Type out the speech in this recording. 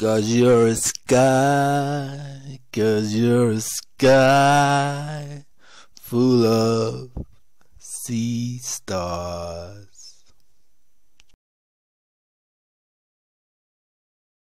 Cause you're a sky, cause you're a sky full of sea stars.